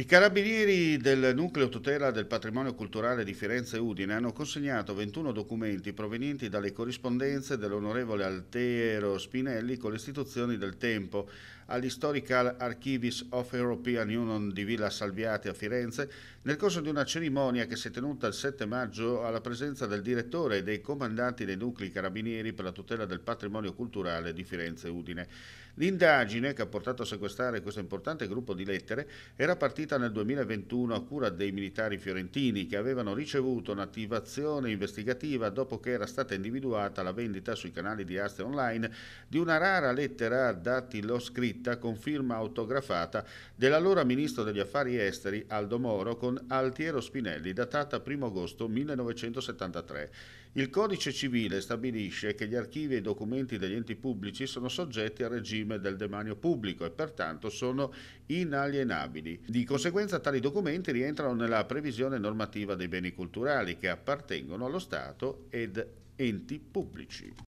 I carabinieri del nucleo tutela del patrimonio culturale di Firenze Udine hanno consegnato 21 documenti provenienti dalle corrispondenze dell'onorevole Altero Spinelli con le istituzioni del tempo all'Historical Archivis of European Union di Villa Salviati a Firenze nel corso di una cerimonia che si è tenuta il 7 maggio alla presenza del direttore e dei comandanti dei nuclei carabinieri per la tutela del patrimonio culturale di Firenze Udine. L'indagine che ha portato a sequestrare questo importante gruppo di lettere era partita istituita nel 2021 a cura dei militari fiorentini che avevano ricevuto un'attivazione investigativa dopo che era stata individuata la vendita sui canali di Aste Online di una rara lettera scritta con firma autografata dell'allora ministro degli affari esteri Aldo Moro con Altiero Spinelli datata 1 agosto 1973. Il codice civile stabilisce che gli archivi e i documenti degli enti pubblici sono soggetti al regime del demanio pubblico e pertanto sono inalienabili. Di conseguenza tali documenti rientrano nella previsione normativa dei beni culturali che appartengono allo Stato ed enti pubblici.